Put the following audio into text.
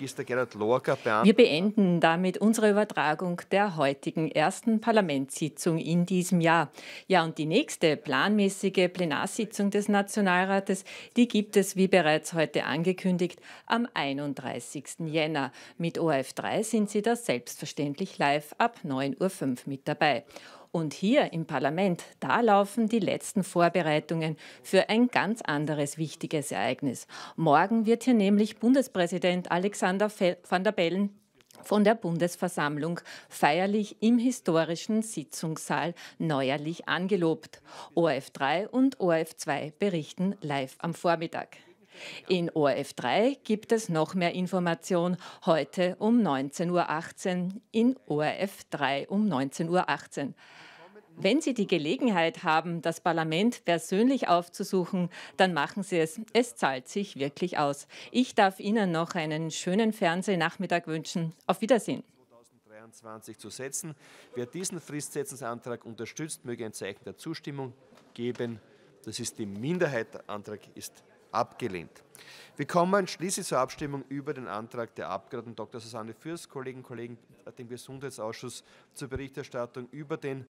Magister Gerhard Lorca beantworten. Wir beenden damit unsere Übertragung der heutigen ersten Parlamentssitzung in diesem Jahr. Ja, und die nächste planmäßige Plenarsitzung des Nationalrates, die gibt es, wie bereits heute angekündigt, am 31. Jänner. Mit ORF3 sind Sie da selbstverständlich live ab 9.05 Uhr mit dabei. Und hier im Parlament, da laufen die letzten Vorbereitungen für ein ganz anderes wichtiges Ereignis. Morgen wird hier nämlich Bundespräsident Alexander van der Bellen von der Bundesversammlung feierlich im historischen Sitzungssaal neuerlich angelobt. ORF3 und ORF2 berichten live am Vormittag. In ORF 3 gibt es noch mehr Information heute um 19.18 Uhr, in ORF 3 um 19.18 Uhr. Wenn Sie die Gelegenheit haben, das Parlament persönlich aufzusuchen, dann machen Sie es. Es zahlt sich wirklich aus. Ich darf Ihnen noch einen schönen Fernsehnachmittag wünschen. Auf Wiedersehen. 2023 zu setzen. Wer diesen Fristsetzungsantrag unterstützt, möge ein Zeichen der Zustimmung geben. Das ist die Minderheit. Der Antrag ist abgelehnt. Wir kommen schließlich zur Abstimmung über den Antrag der Abgeordneten Dr. Susanne Fürst, Kolleginnen und Kollegen, dem Gesundheitsausschuss zur Berichterstattung über den